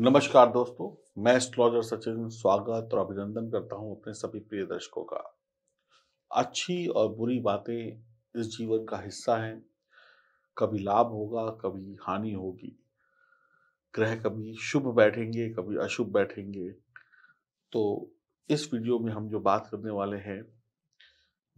नमस्कार दोस्तों मैं एस्ट्रोलॉजर सचिन स्वागत और अभिनंदन करता हूं अपने सभी प्रिय दर्शकों का अच्छी और बुरी बातें इस जीवन का हिस्सा हैं कभी लाभ होगा कभी हानि होगी ग्रह कभी शुभ बैठेंगे कभी अशुभ बैठेंगे तो इस वीडियो में हम जो बात करने वाले हैं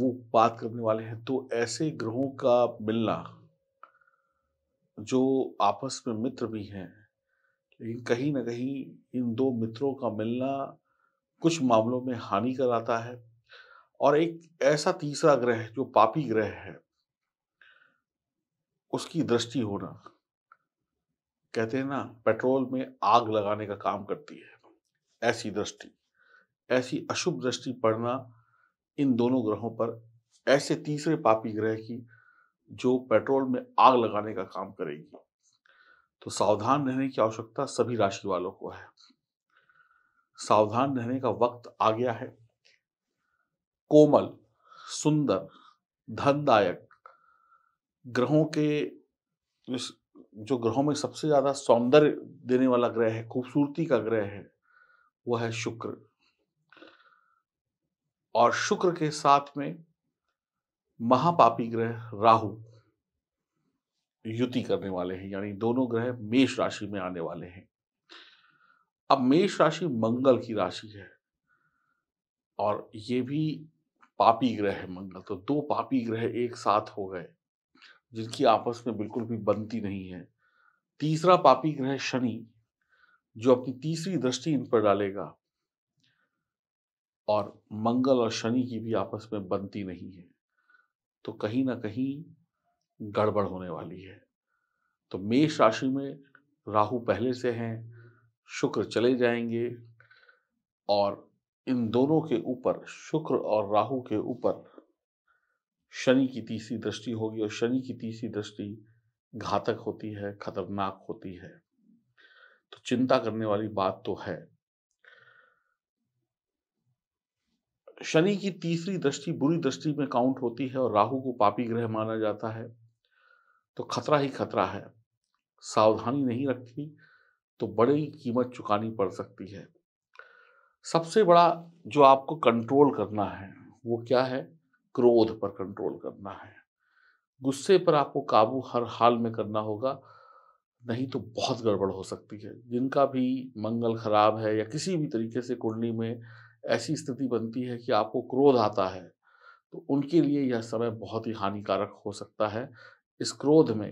वो बात करने वाले हैं तो ऐसे ग्रहों का मिलना जो आपस में मित्र भी हैं लेकिन कहीं ना कहीं इन दो मित्रों का मिलना कुछ मामलों में हानि कराता है और एक ऐसा तीसरा ग्रह जो पापी ग्रह है उसकी दृष्टि होना कहते हैं ना पेट्रोल में आग लगाने का काम करती है ऐसी दृष्टि ऐसी अशुभ दृष्टि पड़ना इन दोनों ग्रहों पर ऐसे तीसरे पापी ग्रह की जो पेट्रोल में आग लगाने का काम करेगी तो सावधान रहने की आवश्यकता सभी राशि वालों को है सावधान रहने का वक्त आ गया है कोमल सुंदर धनदायक ग्रहों के जो ग्रहों में सबसे ज्यादा सौंदर्य देने वाला ग्रह है खूबसूरती का ग्रह है वह है शुक्र और शुक्र के साथ में महापापी ग्रह राहु युति करने वाले हैं यानी दोनों ग्रह मेष राशि में आने वाले हैं अब मेष राशि मंगल की राशि है और ये भी पापी ग्रह है मंगल तो दो पापी ग्रह एक साथ हो गए जिनकी आपस में बिल्कुल भी बनती नहीं है तीसरा पापी ग्रह शनि जो अपनी तीसरी दृष्टि इन पर डालेगा और मंगल और शनि की भी आपस में बनती नहीं है तो कहीं ना कहीं गड़बड़ होने वाली है तो मेष राशि में राहु पहले से हैं शुक्र चले जाएंगे और इन दोनों के ऊपर शुक्र और राहु के ऊपर शनि की तीसरी दृष्टि होगी और शनि की तीसरी दृष्टि घातक होती है खतरनाक होती है तो चिंता करने वाली बात तो है शनि की तीसरी दृष्टि बुरी दृष्टि में काउंट होती है और राहु को पापी ग्रह माना जाता है तो खतरा ही खतरा है सावधानी नहीं रखी तो बड़ी कीमत चुकानी पड़ सकती है सबसे बड़ा जो आपको कंट्रोल करना है वो क्या है क्रोध पर कंट्रोल करना है गुस्से पर आपको काबू हर हाल में करना होगा नहीं तो बहुत गड़बड़ हो सकती है जिनका भी मंगल खराब है या किसी भी तरीके से कुंडली में ऐसी स्थिति बनती है कि आपको क्रोध आता है तो उनके लिए यह समय बहुत ही हानिकारक हो सकता है इस क्रोध में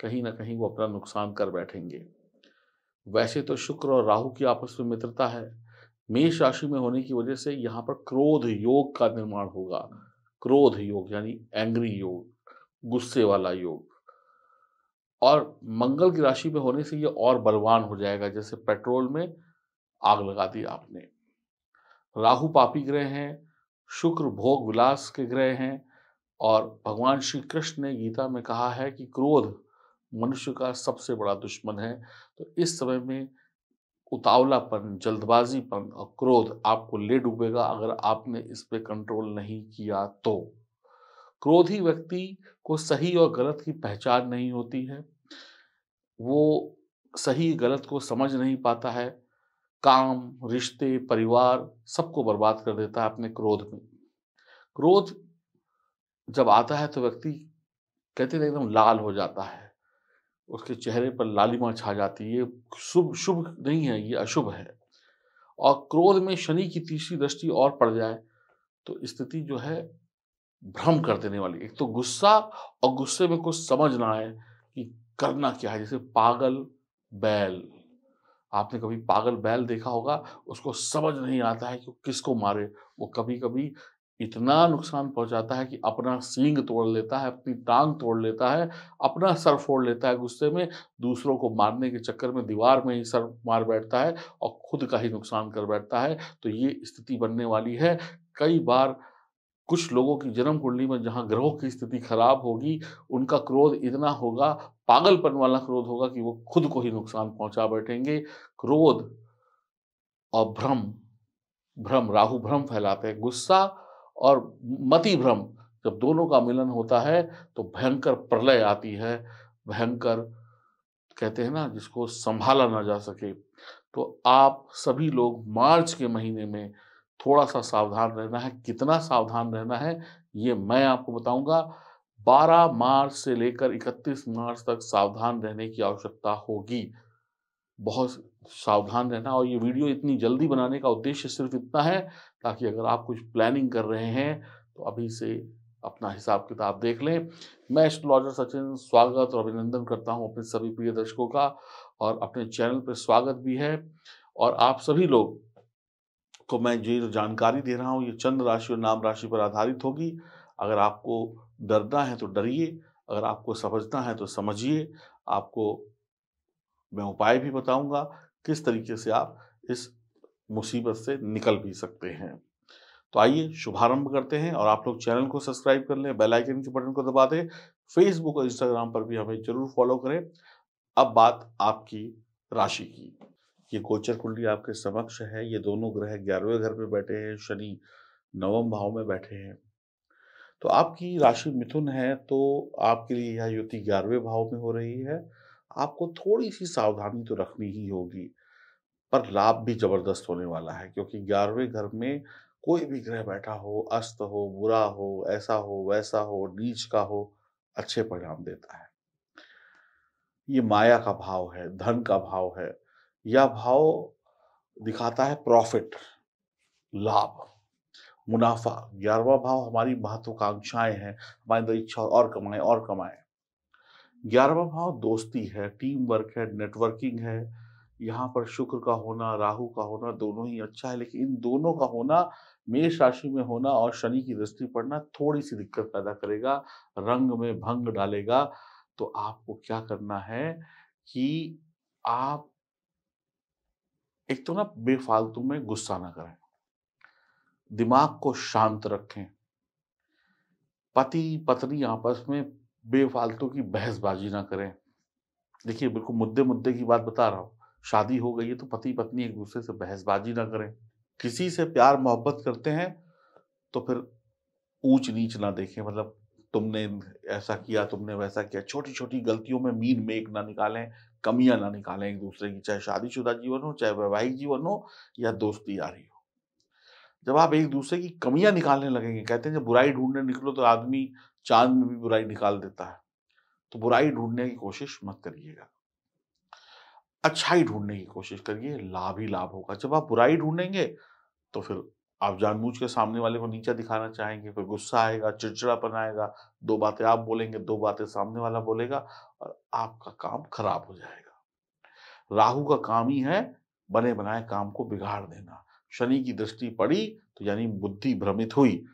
कहीं ना कहीं वो अपना नुकसान कर बैठेंगे वैसे तो शुक्र और राहु की आपस में मित्रता है मेष राशि में होने की वजह से यहाँ पर क्रोध योग का निर्माण होगा क्रोध योग यानी एंग्री योग गुस्से वाला योग और मंगल की राशि में होने से ये और बलवान हो जाएगा जैसे पेट्रोल में आग लगा दी आपने राहु पापी ग्रह हैं शुक्र भोग विलास के ग्रह हैं और भगवान श्री कृष्ण ने गीता में कहा है कि क्रोध मनुष्य का सबसे बड़ा दुश्मन है तो इस समय में उतावलापन जल्दबाजीपन और क्रोध आपको ले डूबेगा अगर आपने इस पर कंट्रोल नहीं किया तो क्रोधी व्यक्ति को सही और गलत की पहचान नहीं होती है वो सही गलत को समझ नहीं पाता है काम रिश्ते परिवार सबको बर्बाद कर देता है अपने क्रोध में क्रोध जब आता है तो व्यक्ति कहते थे एकदम लाल हो जाता है उसके चेहरे पर लालिमा छा जाती है शुभ शुभ नहीं है ये अशुभ है और क्रोध में शनि की तीसरी दृष्टि और पड़ जाए तो स्थिति जो है भ्रम कर देने वाली एक तो गुस्सा और गुस्से में कुछ समझ ना आए कि करना क्या है जैसे पागल बैल आपने कभी पागल बैल देखा होगा उसको समझ नहीं आता है कि किसको मारे वो कभी कभी इतना नुकसान पहुंचाता है कि अपना सींग तोड़ लेता है अपनी टांग तोड़ लेता है अपना सर फोड़ लेता है गुस्से में दूसरों को मारने के चक्कर में दीवार में ही सर मार बैठता है और खुद का ही नुकसान कर बैठता है तो ये स्थिति बनने वाली है कई बार कुछ लोगों की जन्म कुंडली में जहाँ ग्रहों की स्थिति खराब होगी उनका क्रोध इतना होगा पागलपन वाला क्रोध होगा कि वो खुद को ही नुकसान पहुंचा बैठेंगे क्रोध और भ्रम भ्रम राहु भ्रम फैलाते हैं गुस्सा और मति भ्रम जब दोनों का मिलन होता है तो भयंकर प्रलय आती है भयंकर कहते हैं ना जिसको संभाला ना जा सके तो आप सभी लोग मार्च के महीने में थोड़ा सा सावधान रहना है कितना सावधान रहना है ये मैं आपको बताऊंगा 12 मार्च से लेकर 31 मार्च तक सावधान रहने की आवश्यकता होगी बहुत सावधान रहना और ये वीडियो इतनी जल्दी बनाने का उद्देश्य सिर्फ इतना है ताकि अगर आप कुछ प्लानिंग कर रहे हैं तो अभी से अपना हिसाब किताब देख लें मैं एस्ट्रोलॉजर सचिन स्वागत और अभिनंदन करता हूं अपने सभी प्रिय दर्शकों का और अपने चैनल पर स्वागत भी है और आप सभी लोग को मैं जो जानकारी दे रहा हूं ये चंद्र राशि और नाम राशि पर आधारित होगी अगर आपको डरना है तो डरिए अगर आपको समझना है तो समझिए आपको मैं उपाय भी बताऊंगा किस तरीके से आप इस मुसीबत से निकल भी सकते हैं तो आइए शुभारंभ करते हैं और आप लोग चैनल को सब्सक्राइब कर लें बेल आइकन के बटन को दबा दें फेसबुक और इंस्टाग्राम पर भी हमें जरूर फॉलो करें अब बात आपकी राशि की ये गोचर कुंडली आपके समक्ष है ये दोनों ग्रह ग्यारहवें घर में बैठे हैं शनि नवम भाव में बैठे हैं तो आपकी राशि मिथुन है तो आपके लिए यह युति ग्यारहवें भाव में हो रही है आपको थोड़ी सी सावधानी तो रखनी ही होगी पर लाभ भी जबरदस्त होने वाला है क्योंकि ग्यारहवें घर में कोई भी ग्रह बैठा हो अस्त हो बुरा हो ऐसा हो वैसा हो नीच का हो अच्छे परिणाम देता है ये माया का भाव है धन का भाव है यह भाव दिखाता है प्रॉफिट लाभ मुनाफा ग्यारहवा भाव हमारी महत्वाकांक्षाएं हैं हमारे अंदर इच्छा और कमाएं और कमाएं ग्यारहवा भाव दोस्ती है टीम वर्क है नेटवर्किंग है यहाँ पर शुक्र का होना राहु का होना दोनों ही अच्छा है लेकिन इन दोनों का होना मेष राशि में होना और शनि की दृष्टि पड़ना थोड़ी सी दिक्कत पैदा करेगा रंग में भंग डालेगा तो आपको क्या करना है कि आप एक तो ना बेफालतू में गुस्सा ना करें दिमाग को शांत रखें पति पत्नी आपस में बेफालतू की बहसबाजी ना करें देखिए बिल्कुल मुद्दे मुद्दे की बात बता रहा हूँ शादी हो गई है तो पति पत्नी एक दूसरे से बहसबाजी ना करें किसी से प्यार मोहब्बत करते हैं तो फिर ऊंच नीच ना देखें मतलब तुमने ऐसा किया तुमने वैसा किया छोटी छोटी गलतियों में मीन मेक ना निकालें कमियां ना निकालें एक दूसरे की चाहे शादीशुदा जीवन हो चाहे वैवाहिक जीवन हो या दोस्ती यारी हो जब आप एक दूसरे की कमियां निकालने लगेंगे कहते हैं जब बुराई ढूंढने निकलो तो आदमी चांद में भी बुराई निकाल देता है तो बुराई ढूंढने की कोशिश मत करिएगा अच्छाई ढूंढने की कोशिश करिए लाभ ही लाभ होगा जब आप बुराई ढूंढेंगे तो फिर आप जानबूझ के सामने वाले को नीचा दिखाना चाहेंगे फिर गुस्सा आएगा चिड़चिड़ापन आएगा दो बातें आप बोलेंगे दो बातें सामने वाला बोलेगा और आपका काम खराब हो जाएगा राहु का काम ही है बने बनाए काम को बिगाड़ देना शनि की दृष्टि पड़ी तो यानी बुद्धि भ्रमित हुई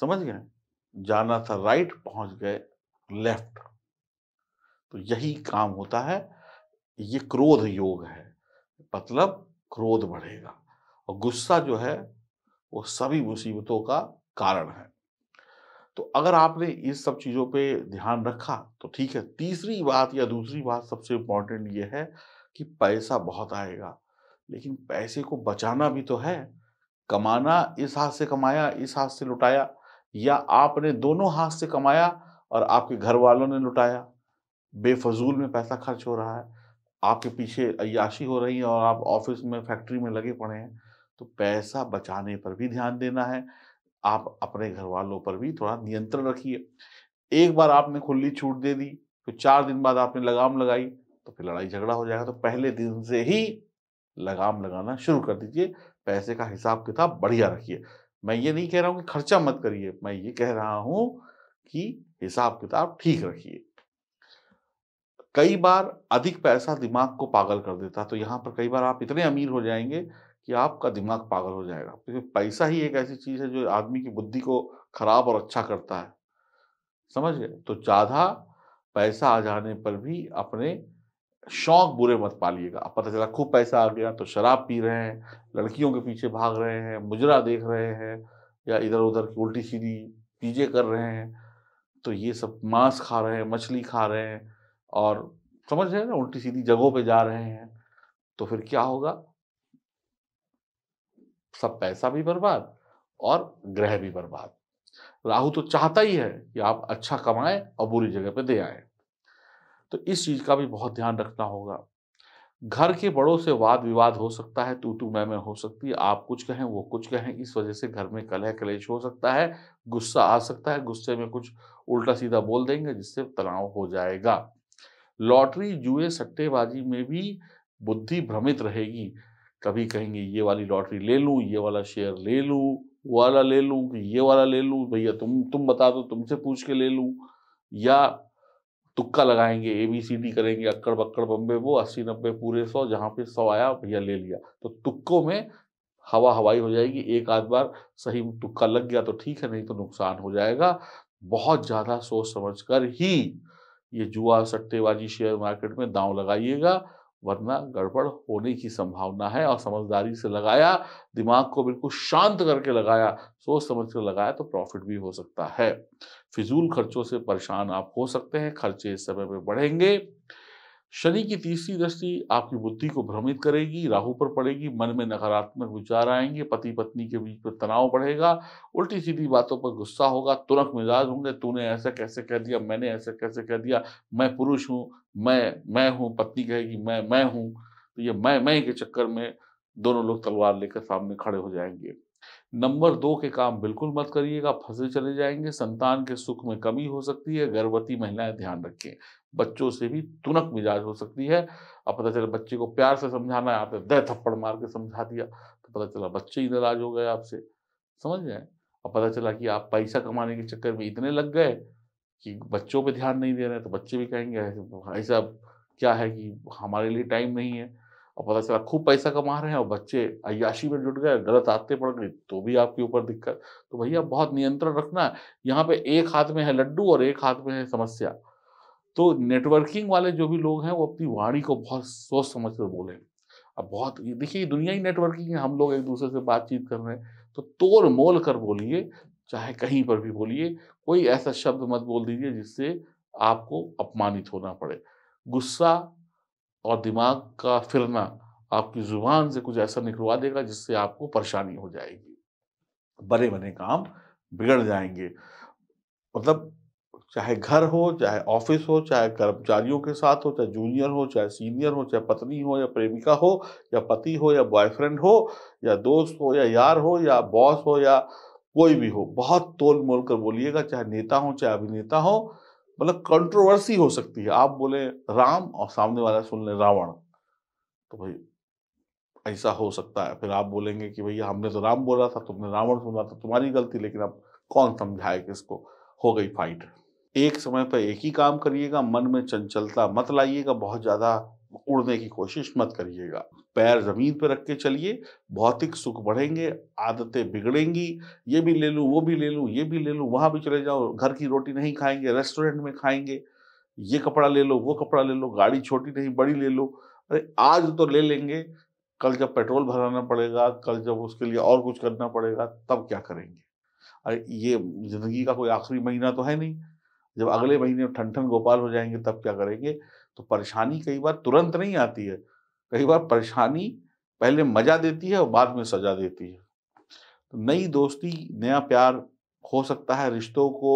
समझ गए जाना था राइट पहुंच गए लेफ्ट तो यही काम होता है ये क्रोध योग है मतलब क्रोध बढ़ेगा और गुस्सा जो है वो सभी मुसीबतों का कारण है तो अगर आपने इस सब चीज़ों पे ध्यान रखा तो ठीक है तीसरी बात या दूसरी बात सबसे इंपॉर्टेंट ये है कि पैसा बहुत आएगा लेकिन पैसे को बचाना भी तो है कमाना इस हाथ से कमाया इस हाथ से लुटाया या आपने दोनों हाथ से कमाया और आपके घर वालों ने लुटाया बेफजूल में पैसा खर्च हो रहा है आपके पीछे अयाशी हो रही है और आप ऑफिस में फैक्ट्री में लगे पड़े हैं तो पैसा बचाने पर भी ध्यान देना है आप अपने घर वालों पर भी थोड़ा नियंत्रण रखिए एक बार आपने खुली छूट दे दी तो चार दिन बाद आपने लगाम लगाई तो फिर लड़ाई झगड़ा हो जाएगा तो पहले दिन से ही लगाम लगाना शुरू कर दीजिए पैसे का हिसाब किताब बढ़िया रखिए मैं ये नहीं कह रहा हूँ कि खर्चा मत करिए मैं ये कह रहा हूँ कि हिसाब किताब ठीक रखिए कई बार अधिक पैसा दिमाग को पागल कर देता तो यहाँ पर कई बार आप इतने अमीर हो जाएंगे कि आपका दिमाग पागल हो जाएगा क्योंकि पैसा ही एक ऐसी चीज़ है जो आदमी की बुद्धि को खराब और अच्छा करता है समझ गए तो ज़्यादा पैसा आ जाने पर भी अपने शौक बुरे मत पालिएगा अब पता चला खूब पैसा आ गया तो शराब पी रहे हैं लड़कियों के पीछे भाग रहे हैं मुजरा देख रहे हैं या इधर उधर की उल्टी सीधी पीजे कर रहे हैं तो ये सब मांस खा रहे हैं मछली खा रहे हैं और समझ रहे हैं ना उल्टी सीधी जगहों पे जा रहे हैं तो फिर क्या होगा सब पैसा भी बर्बाद और ग्रह भी बर्बाद राहु तो चाहता ही है कि आप अच्छा कमाएं और बुरी जगह पे दे आए तो इस चीज़ का भी बहुत ध्यान रखना होगा घर के बड़ों से वाद विवाद हो सकता है तू तू मैं मैं हो सकती है आप कुछ कहें वो कुछ कहें इस वजह से घर में कलह कलेश हो सकता है गुस्सा आ सकता है गुस्से में कुछ उल्टा सीधा बोल देंगे जिससे तनाव हो जाएगा लॉटरी जुए सट्टेबाजी में भी बुद्धि भ्रमित रहेगी कभी कहेंगे ये वाली लॉटरी ले लूँ ये वाला शेयर ले लूँ वो वाला ले लूँ ये वाला ले लूँ भैया तुम तुम बता दो तुमसे पूछ के ले लूँ या तुक्का लगाएंगे ए बी सी डी करेंगे अक्कड़ बक्कड़ बम्बे वो अस्सी नब्बे पूरे सौ जहाँ पे सौ आया भैया ले लिया तो तुक्कों में हवा हवाई हो जाएगी एक आध बार सही तुक्का लग गया तो ठीक है नहीं तो नुकसान हो जाएगा बहुत ज़्यादा सोच समझ कर ही ये जुआ सट्टेबाजी शेयर मार्केट में दाव लगाइएगा वरना गड़बड़ होने की संभावना है और समझदारी से लगाया दिमाग को बिल्कुल शांत करके लगाया सोच समझ कर लगाया तो प्रॉफिट भी हो सकता है फिजूल खर्चों से परेशान आप हो सकते हैं खर्चे इस समय पर बढ़ेंगे शनि की तीसरी दृष्टि आपकी बुद्धि को भ्रमित करेगी राहु पर पड़ेगी मन में नकारात्मक विचार आएंगे पति पत्नी के बीच में तनाव बढ़ेगा उल्टी सीधी बातों पर गुस्सा होगा तुरंत मिजाज होंगे तूने ऐसा कैसे कह दिया मैंने ऐसा कैसे कह दिया मैं पुरुष हूँ मैं मैं हूँ पत्नी कहेगी मैं मैं हूँ तो ये मैं मैं के चक्कर में दोनों लोग तलवार लेकर सामने खड़े हो जाएंगे नंबर दो के काम बिल्कुल मत करिएगा फंसे चले जाएंगे संतान के सुख में कमी हो सकती है गर्भवती महिलाएं ध्यान रखें बच्चों से भी तुनक मिजाज हो सकती है अब पता चले बच्चे को प्यार से समझाना है आपने दह थप्पड़ मार के समझा दिया तो पता चला बच्चे ही नाराज हो गए आपसे समझ गए अब पता चला कि आप पैसा कमाने के चक्कर में इतने लग गए कि बच्चों पर ध्यान नहीं दे रहे तो बच्चे भी कहेंगे ऐसा क्या है कि हमारे लिए टाइम नहीं है और पता चला खूब पैसा कमा रहे हैं और बच्चे अयाशी में जुट गए गलत आते पड़ गई तो भी आपके ऊपर दिक्कत तो भैया हम्म। बहुत नियंत्रण रखना यहाँ पे एक हाथ में है लड्डू और एक हाथ में है समस्या तो नेटवर्किंग वाले जो भी लोग हैं वो अपनी वाणी को बहुत सोच समझ कर बोले अब बहुत देखिए दुनिया ही नेटवर्किंग है हम लोग एक दूसरे से बातचीत कर रहे हैं तो तोड़ मोल कर बोलिए चाहे कहीं पर भी बोलिए कोई ऐसा शब्द मत बोल दीजिए जिससे आपको अपमानित होना पड़े गुस्सा और दिमाग का फिरना आपकी ज़ुबान से कुछ ऐसा निकलवा देगा जिससे आपको परेशानी हो जाएगी बने बने काम बिगड़ जाएंगे मतलब चाहे घर हो चाहे ऑफिस हो चाहे कर्मचारियों के साथ हो चाहे जूनियर हो चाहे सीनियर हो चाहे पत्नी हो या प्रेमिका हो या पति हो या बॉयफ्रेंड हो या दोस्त हो या यार हो या बॉस हो या कोई भी हो बहुत तोल मोल कर बोलिएगा चाहे नेता हो चाहे अभिनेता हो मतलब कंट्रोवर्सी हो सकती है आप बोले राम और सामने वाला सुन ले रावण तो भाई ऐसा हो सकता है फिर आप बोलेंगे कि भैया हमने तो राम बोला था तुमने रावण सुना था तुम्हारी गलती लेकिन अब कौन समझाए कि इसको हो गई फाइट एक समय पर एक ही काम करिएगा मन में चंचलता मत लाइएगा बहुत ज़्यादा उड़ने की कोशिश मत करिएगा पैर ज़मीन पर रख के चलिए भौतिक सुख बढ़ेंगे आदतें बिगड़ेंगी ये भी ले लूँ वो भी ले लूँ ये भी ले लूँ वहाँ भी चले जाओ घर की रोटी नहीं खाएंगे रेस्टोरेंट में खाएंगे ये कपड़ा ले लो वो कपड़ा ले लो गाड़ी छोटी नहीं बड़ी ले लो अरे आज तो ले लेंगे कल जब पेट्रोल भराना पड़ेगा कल जब उसके लिए और कुछ करना पड़ेगा तब क्या करेंगे अरे ये ज़िंदगी का कोई आखिरी महीना तो है नहीं जब अगले हाँ। महीने ठन ठन गोपाल हो जाएंगे तब क्या करेंगे तो परेशानी कई बार तुरंत नहीं आती है कई बार परेशानी पहले मजा देती है और बाद में सजा देती है तो नई दोस्ती नया प्यार हो सकता है रिश्तों को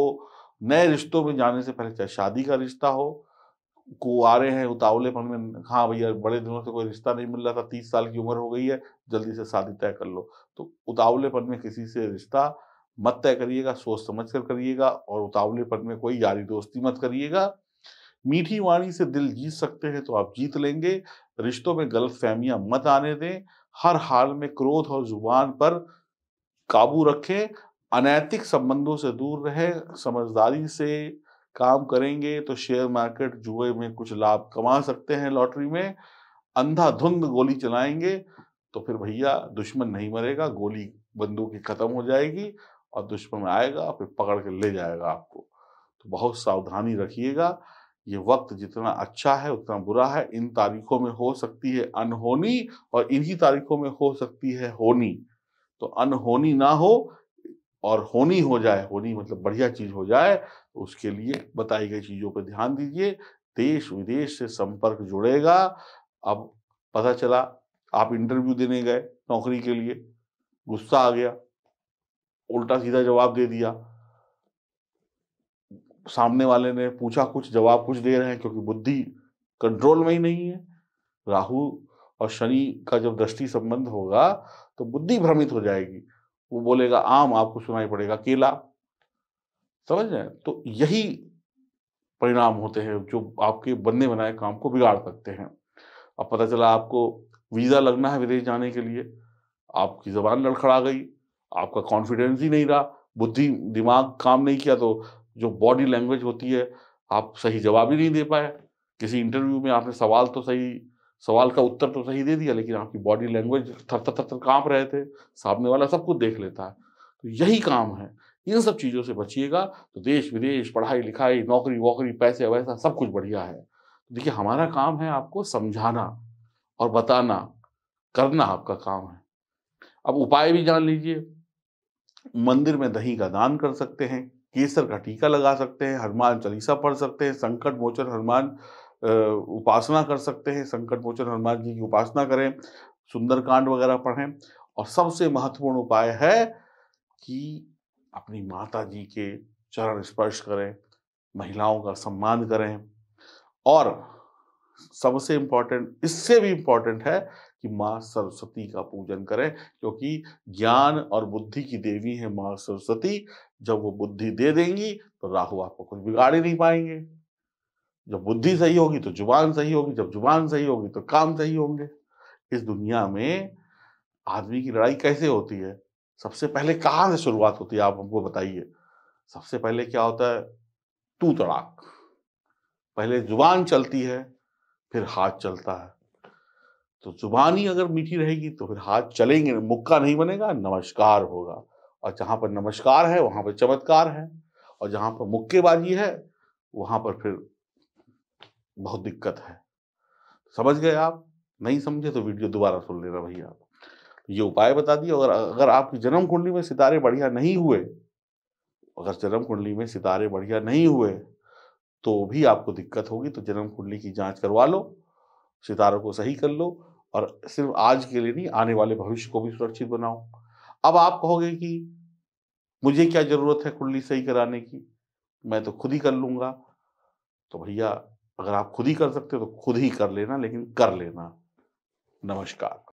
नए रिश्तों में जाने से पहले चाहे शादी का रिश्ता हो को आ रहे हैं उतावलेपन में हाँ भैया बड़े दिनों से कोई रिश्ता नहीं मिल रहा था तीस साल की उम्र हो गई है जल्दी से शादी तय कर लो तो उतावलेपन में किसी से रिश्ता मत तय करिएगा सोच समझ कर करिएगा और उतावलेपन में कोई यारी दोस्ती मत करिएगा मीठी वाणी से दिल जीत सकते हैं तो आप जीत लेंगे रिश्तों में गलत फहमियां मत आने दें हर हाल में क्रोध और जुबान पर काबू रखें अनैतिक संबंधों से दूर रहें समझदारी से काम करेंगे तो शेयर मार्केट जुए में कुछ लाभ कमा सकते हैं लॉटरी में अंधाधुंध गोली चलाएंगे तो फिर भैया दुश्मन नहीं मरेगा गोली बंदूक की खत्म हो जाएगी और दुश्मन आएगा फिर पकड़ के ले जाएगा आपको तो बहुत सावधानी रखिएगा ये वक्त जितना अच्छा है उतना बुरा है इन तारीखों में हो सकती है अनहोनी और इन्हीं तारीखों में हो सकती है होनी तो अनहोनी ना हो और होनी हो जाए होनी मतलब बढ़िया चीज हो जाए तो उसके लिए बताई गई चीजों पर ध्यान दीजिए देश विदेश से संपर्क जुड़ेगा अब पता चला आप इंटरव्यू देने गए नौकरी के लिए गुस्सा आ गया उल्टा सीधा जवाब दे दिया सामने वाले ने पूछा कुछ जवाब कुछ दे रहे हैं क्योंकि बुद्धि कंट्रोल में ही नहीं है राहु और शनि का जब दृष्टि संबंध होगा तो बुद्धि भ्रमित हो जाएगी वो बोलेगा आम आपको सुनाई पड़ेगा केला समझ रहे तो यही परिणाम होते हैं जो आपके बनने बनाए काम को बिगाड़ सकते हैं अब पता चला आपको वीज़ा लगना है विदेश जाने के लिए आपकी ज़बान लड़खड़ा गई आपका कॉन्फिडेंस ही नहीं रहा बुद्धि दिमाग काम नहीं किया तो जो बॉडी लैंग्वेज होती है आप सही जवाब ही नहीं दे पाए किसी इंटरव्यू में आपने सवाल तो सही सवाल का उत्तर तो सही दे दिया लेकिन आपकी बॉडी लैंग्वेज थर थर थर थर काँप रहे थे सामने वाला सब कुछ देख लेता है तो यही काम है इन सब चीज़ों से बचिएगा तो देश विदेश पढ़ाई लिखाई नौकरी वोकरी पैसे वैसा सब कुछ बढ़िया है तो देखिए हमारा काम है आपको समझाना और बताना करना आपका काम है अब उपाय भी जान लीजिए मंदिर में दही का दान कर सकते हैं केसर का टीका लगा सकते हैं हनुमान चालीसा पढ़ सकते हैं संकट मोचन हनुमान उपासना कर सकते हैं संकट मोचन हनुमान जी की उपासना करें सुंदरकांड वगैरह पढ़ें और सबसे महत्वपूर्ण उपाय है कि अपनी माता जी के चरण स्पर्श करें महिलाओं का सम्मान करें और सबसे इम्पॉर्टेंट इससे भी इम्पॉर्टेंट है कि माँ सरस्वती का पूजन करें क्योंकि ज्ञान और बुद्धि की देवी है माँ सरस्वती जब वो बुद्धि दे देंगी तो राहु आपको कुछ बिगाड़ ही नहीं पाएंगे जब बुद्धि सही होगी तो जुबान सही होगी जब जुबान सही होगी तो काम सही होंगे इस दुनिया में आदमी की लड़ाई कैसे होती है सबसे पहले कहाँ से शुरुआत होती है आप हमको बताइए सबसे पहले क्या होता है तू तड़ाक पहले जुबान चलती है फिर हाथ चलता है तो जुबान ही अगर मीठी रहेगी तो फिर हाथ चलेंगे मुक्का नहीं बनेगा नमस्कार होगा और जहाँ पर नमस्कार है वहाँ पर चमत्कार है और जहाँ पर मुक्केबाजी है वहाँ पर फिर बहुत दिक्कत है समझ गए आप नहीं समझे तो वीडियो दोबारा सुन लेना भैया आप ये उपाय बता दिए अगर अगर आपकी जन्म कुंडली में सितारे बढ़िया नहीं हुए अगर जन्म कुंडली में सितारे बढ़िया नहीं हुए तो भी आपको दिक्कत होगी तो जन्म कुंडली की जांच करवा लो सितारों को सही कर लो और सिर्फ आज के लिए नहीं आने वाले भविष्य को भी सुरक्षित बनाओ अब आप कहोगे कि मुझे क्या ज़रूरत है कुंडली सही कराने की मैं तो खुद ही कर लूंगा तो भैया अगर आप खुद ही कर सकते हो तो खुद ही कर लेना लेकिन कर लेना नमस्कार